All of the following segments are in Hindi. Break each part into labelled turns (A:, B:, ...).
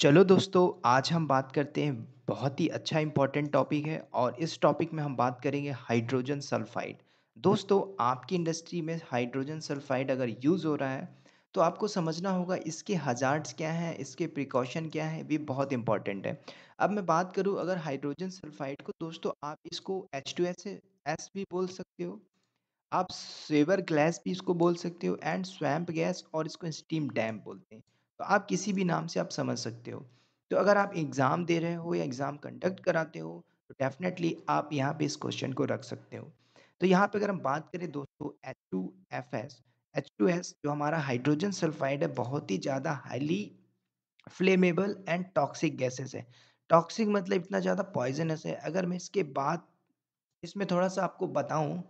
A: चलो दोस्तों आज हम बात करते हैं बहुत ही अच्छा इम्पोर्टेंट टॉपिक है और इस टॉपिक में हम बात करेंगे हाइड्रोजन सल्फाइड दोस्तों आपकी इंडस्ट्री में हाइड्रोजन सल्फाइड अगर यूज़ हो रहा है तो आपको समझना होगा इसके हजार्ड्स क्या हैं इसके प्रिकॉशन क्या हैं भी बहुत इंपॉर्टेंट है अब मैं बात करूँ अगर हाइड्रोजन सल्फाइड को दोस्तों आप इसको एच टू एस एस भी बोल सकते हो आप सेवर ग्लास भी इसको बोल सकते हो एंड स्वैम्प गैस और इसको स्टीम डैम बोलते हैं तो आप किसी भी नाम से आप समझ सकते हो तो अगर आप एग्ज़ाम दे रहे हो या एग्ज़ाम कंडक्ट कराते हो तो डेफिनेटली आप यहाँ पे इस क्वेश्चन को रख सकते हो तो यहाँ पे अगर हम बात करें दोस्तों H two F S H two S जो हमारा हाइड्रोजन सल्फाइड है बहुत ही ज़्यादा highly flammable and toxic gases है टॉक्सिक मतलब इतना ज़्यादा पॉइजनस है अगर मैं इसके बाद इसमें थोड़ा सा आपको बताऊं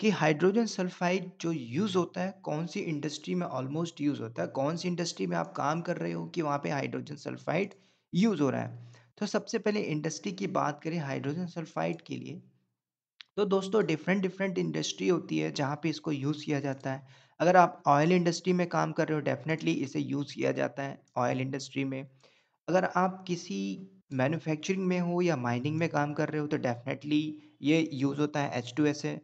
A: कि हाइड्रोजन सल्फाइड जो यूज़ होता है कौन सी इंडस्ट्री में ऑलमोस्ट यूज़ होता है कौन सी इंडस्ट्री में आप काम कर रहे हो कि वहाँ पे हाइड्रोजन सल्फाइड यूज़ हो रहा है तो सबसे पहले इंडस्ट्री की बात करें हाइड्रोजन सल्फाइड के लिए तो दोस्तों डिफरेंट डिफरेंट इंडस्ट्री होती है जहाँ पे इसको यूज़ किया जाता है अगर आप ऑयल इंडस्ट्री में काम कर रहे हो डेफिनेटली इसे यूज़ किया जाता है ऑयल इंडस्ट्री में अगर आप किसी मैन्युफैक्चरिंग में हो या माइनिंग में काम कर रहे हो तो डेफिनेटली ये यूज़ होता है एच टू एस है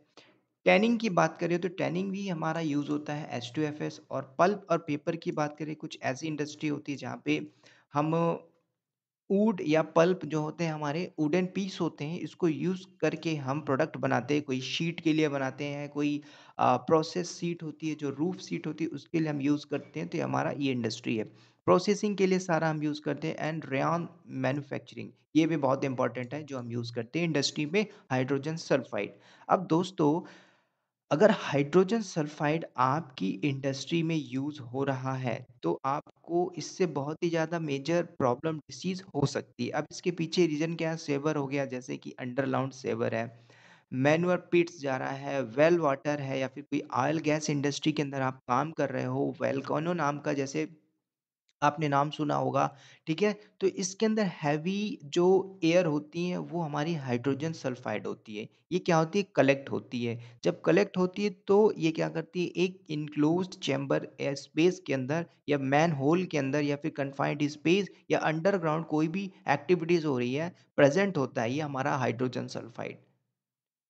A: टैनिंग की बात करें तो टैनिंग भी हमारा यूज़ होता है एच एफ एस और पल्प और पेपर की बात करें कुछ ऐसी इंडस्ट्री होती है जहाँ पे हम ऊड या पल्प जो होते हैं हमारे वुडन पीस होते हैं इसको यूज़ करके हम प्रोडक्ट बनाते हैं कोई शीट के लिए बनाते हैं कोई प्रोसेस सीट होती है जो रूफ सीट होती है उसके लिए हम यूज़ करते हैं तो ये हमारा ये इंडस्ट्री है प्रोसेसिंग के लिए सारा हम यूज़ करते हैं एंड रेन मैन्युफैक्चरिंग ये भी बहुत इंपॉर्टेंट है जो हम यूज़ करते हैं इंडस्ट्री में हाइड्रोजन सल्फाइड अब दोस्तों अगर हाइड्रोजन सल्फाइड आपकी इंडस्ट्री में यूज़ हो रहा है, तो आपको इससे बहुत ही ज़्यादा मेजर प्रॉब्लम डिसीज़ हो सकती है। अब इसके पीछे रीज़न क्या है? सेवर हो गया जैसे कि अंडरग्राउंड सेवर है, मैनुअर पिट्स जा रहा है, वेल वाटर है या फिर कोई ऑयल गैस इंडस्ट्री के अंदर आप काम कर रहे हो, वेलकोनो नाम का जैसे आपने नाम सुना होगा, ठीक है? तो इसके अंदर हैवी जो एयर होती है वो हमारी हाइड्रोजन सल्फाइड होती है। ये क्या होती है कलेक्ट होती है। जब कलेक्ट होती है तो ये क्या करती है एक इनक्लोज चैम्बर स्पेस के अंदर या मैन होल के अंदर या फिर कन्फाइंड स्पेस या अंडरग्राउंड कोई भी एक्टिविटीज़ हो रही है, प्रेज़ेंट होता है ये हमारा हाइड्रोजन सल्फाइड।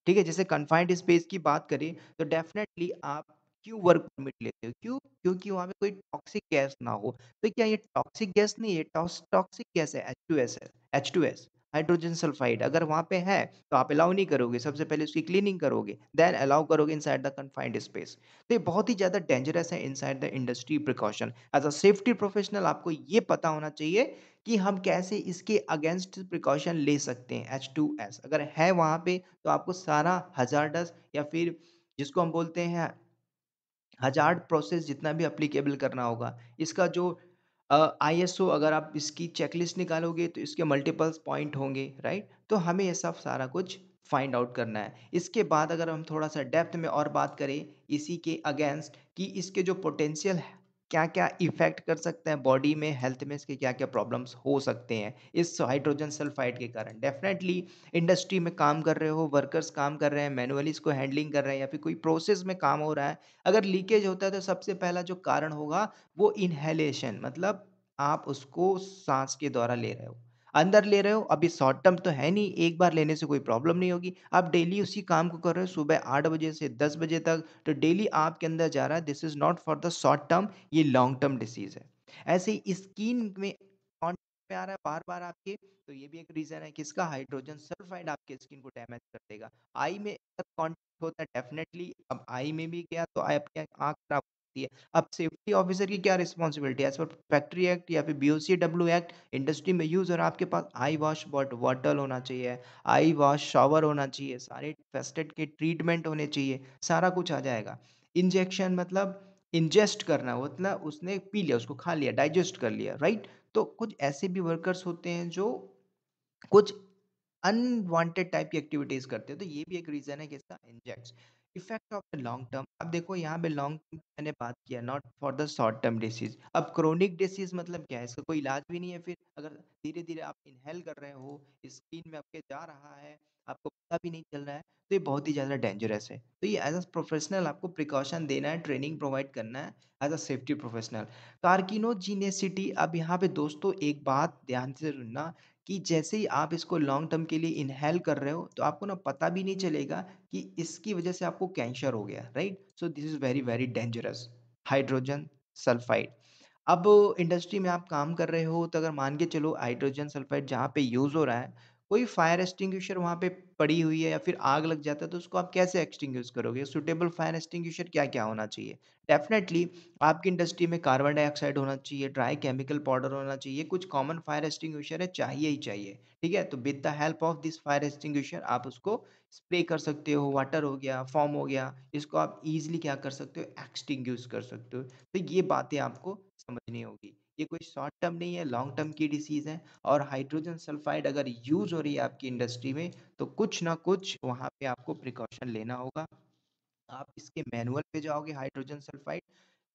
A: ठीक है? जैसे कन्फाइंड स्पेस की बात करें तो डेफ़िनेटली आप क्यों वर्क परमिट लेते हो क्यों क्योंकि वहाँ पे कोई टॉक्सिक गैस ना हो तो क्या ये टॉक्सिक गैस नहीं है टॉक्सिक गैस है H two S H two S hydrogen sulphide अगर वहाँ पे है तो आप अलाउ नहीं करोगे सबसे पहले उसकी क्लीनिंग करोगे देन अलाउ करोगे inside the confined space तो ये बहुत ही ज़्यादा डेंजरस है inside the industry precaution as a safety professional आपको ये पता होना चाहिए कि हम कैसे इसके अगेंस्ट प्रिकॉशन ले सकते हैं एच टू एस अगर है वहाँ पे तो आपको सारा हजारडस या फिर जिसको हम बोलते हैं हज़ार्ड प्रोसेस जितना भी अप्लीकेबल करना होगा इसका जो आई ओ अगर आप इसकी चेकलिस्ट निकालोगे तो इसके मल्टीपल्स पॉइंट होंगे राइट तो हमें यह सब सारा कुछ फाइंड आउट करना है इसके बाद अगर हम थोड़ा सा डेप्थ में और बात करें इसी के अगेंस्ट कि इसके जो पोटेंशियल क्या क्या इफेक्ट कर सकते हैं बॉडी में हेल्थ में इसके क्या क्या प्रॉब्लम्स हो सकते हैं इस हाइड्रोजन सल्फाइड के कारण डेफिनेटली इंडस्ट्री में काम कर रहे हो वर्कर्स काम कर रहे हैं मैनुअली इसको हैंडलिंग कर रहे हैं या फिर कोई प्रोसेस में काम हो रहा है अगर लीकेज होता है तो सबसे पहला जो कारण होगा वो इन्हेलेशन मतलब आप उसको सांस के द्वारा ले रहे हो अंदर ले रहे हो अभी शॉर्ट टर्म तो है नहीं एक बार लेने से कोई प्रॉब्लम नहीं होगी आप डेली उसी काम को कर रहे हो सुबह आठ बजे से दस बजे तक तो डेली आपके अंदर जा रहा है this is not for the short term ये लॉन्ग टर्म डिसीज है ऐसे ही स्किन में कॉन्टेक्ट में आ रहा है बार बार आपके तो ये भी एक रीजन है कि इसका हाइड्रोजन सल्फाइड आपके स्किन को डैमेज कर देगा आई में कॉन्टेक्ट होता है डेफिनेटली अब आई में भी गया तो आपकी आँख खराब सकती है अब सेफ्टी ऑफिसर की क्या रिस्पॉन्सिबिलिटी है एज पर फैक्ट्री एक्ट या फिर B O C W act industry में यूज़ और आपके पास आई वॉश बॉट वाटल होना चाहिए आई वॉश शॉवर होना चाहिए सारे फेस्टेड के ट्रीटमेंट होने चाहिए सारा कुछ आ जाएगा इंजेक्शन मतलब इंजेस्ट करना मतलब उसने पी लिया उसको खा लिया डाइजेस्ट कर लिया राइट तो कुछ ऐसे भी वर्कर्स होते हैं जो कुछ अनवांटेड टाइप की एक्टिविटीज़ करते हैं तो ये भी एक रीज़न है कि इसका inject effect of the long term अब देखो यहाँ पे लॉन्ग टर्म मैंने बात किया not for the short term disease अब क्रोनिक डिसीज मतलब क्या है इसका कोई इलाज भी नहीं है फिर अगर धीरे धीरे आप इनहेल कर रहे हो स्किन में आपके जा रहा है आपको पता भी नहीं चल रहा है तो ये बहुत ही ज़्यादा डेंजरस है तो ये एज अ प्रोफेशनल आपको प्रिकॉशन देना है ट्रेनिंग प्रोवाइड करना है as a safety professional carcinogenicity अब यहाँ पे दोस्तों एक बात ध्यान से सुनना कि जैसे ही आप इसको लॉन्ग टर्म के लिए इनहेल कर रहे हो तो आपको ना पता भी नहीं चलेगा कि इसकी वजह से आपको कैंसर हो गया right so this is very very dangerous hydrogen sulphide अब इंडस्ट्री में आप काम कर रहे हो तो अगर मान के चलो हाइड्रोजन सल्फाइड जहाँ पे यूज़ हो रहा है कोई फायर एक्सटिंग्विशर वहाँ पे पड़ी हुई है या फिर आग लग जाता है तो उसको आप कैसे एक्सटिंग्विश करोगे सुटेबल फायर एक्सटिंग्विशर क्या क्या होना चाहिए डेफिनेटली आपकी इंडस्ट्री में कार्बन डाइऑक्साइड होना चाहिए ड्राई केमिकल पाउडर होना चाहिए कुछ कॉमन फायर एक्सटिंग्विशर है चाहिए ही चाहिए ठीक है तो with the help of this fire extinguisher आप उसको स्प्रे कर सकते हो वाटर हो गया फॉर्म हो गया इसको आप इजिली क्या कर सकते हो एक्सटिंग्विश कर सकते हो तो ये बातें आपको समझनी होगी ये कोई शॉर्ट टर्म नहीं है लॉन्ग टर्म की डिसीज़ है और हाइड्रोजन सल्फाइड अगर यूज़ हो रही है आपकी इंडस्ट्री में तो कुछ ना कुछ वहाँ पे आपको प्रिकॉशन लेना होगा आप इसके मैनुअल पे जाओगे हाइड्रोजन सल्फाइड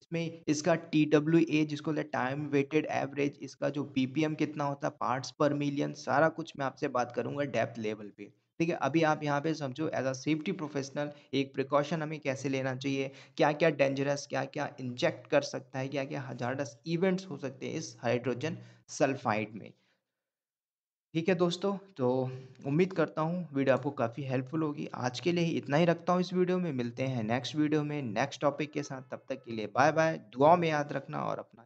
A: इसमें इसका टी डब्ल्यू ए जिसको टाइम वेटेड एवरेज इसका जो पीपीएम कितना होता है पार्ट्स पर मिलियन सारा कुछ मैं आपसे बात करूंगा डेप्थ लेवल पे ठीक है अभी आप यहाँ पे समझो एज अ सेफ्टी प्रोफेशनल एक प्रिकॉशन हमें कैसे लेना चाहिए क्या क्या डेंजरस क्या क्या इंजेक्ट कर सकता है क्या क्या हजारस इवेंट्स हो सकते हैं इस हाइड्रोजन सल्फाइड में ठीक है दोस्तों तो उम्मीद करता हूँ वीडियो आपको काफ़ी हेल्पफुल होगी आज के लिए इतना ही रखता हूँ इस वीडियो में मिलते हैं नेक्स्ट वीडियो में नेक्स्ट टॉपिक के साथ तब तक के लिए बाय बाय दुआ में याद रखना और अपना